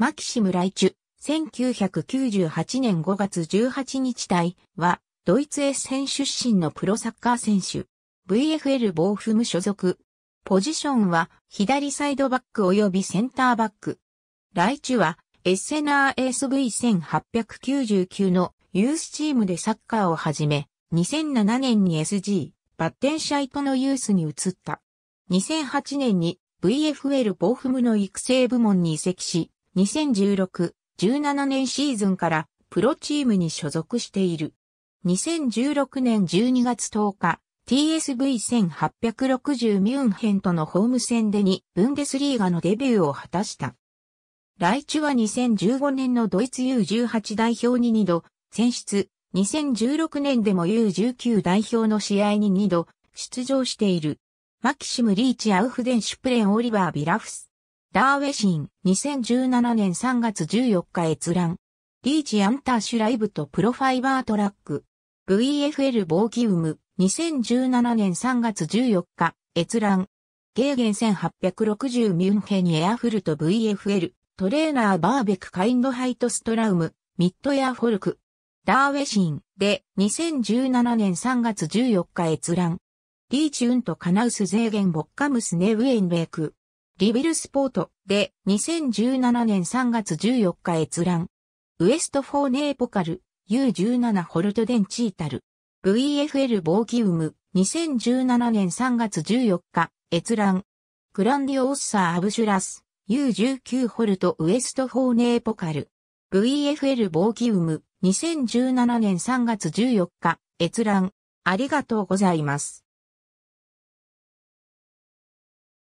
マキシム・ライチュ、1998年5月18日隊は、ドイツエッセン出身のプロサッカー選手。VFL ボーフム所属。ポジションは、左サイドバック及びセンターバック。ライチュは、エッセナー SV1899 のユースチームでサッカーを始め、2007年に SG、バッテンシャイトのユースに移った。2008年に VFL ボーフムの育成部門に移籍し、2016、17年シーズンからプロチームに所属している。2016年12月10日、TSV1860 ミュンヘンとのホーム戦でにブンデスリーガのデビューを果たした。ライチュは2015年のドイツ U18 代表に2度選出、2016年でも U19 代表の試合に2度出場している。マキシム・リーチ・アウフデンシュプレン・オリバー・ビラフス、ダーウェシン、2017年3月14日閲覧。リーチアンタッシュライブとプロファイバートラック。VFL ボーキウム、2017年3月14日、閲覧。ゲーゲン1860ミュンヘンエアフルト VFL、トレーナーバーベクカインドハイトストラウム、ミッドエアフォルク。ダーウェシン、で、2017年3月14日閲覧。リーチウントカナウスゼーゲンボッカムスネウエンベーク。リビルスポートで2017年3月14日閲覧。ウエストフォーネーポカル U17 ホルトデンチータル VFL ボーキウム2017年3月14日閲覧。グランディオッサーアブシュラス U19 ホルトウエストフォーネーポカル VFL ボーキウム2017年3月14日閲覧。ありがとうございます。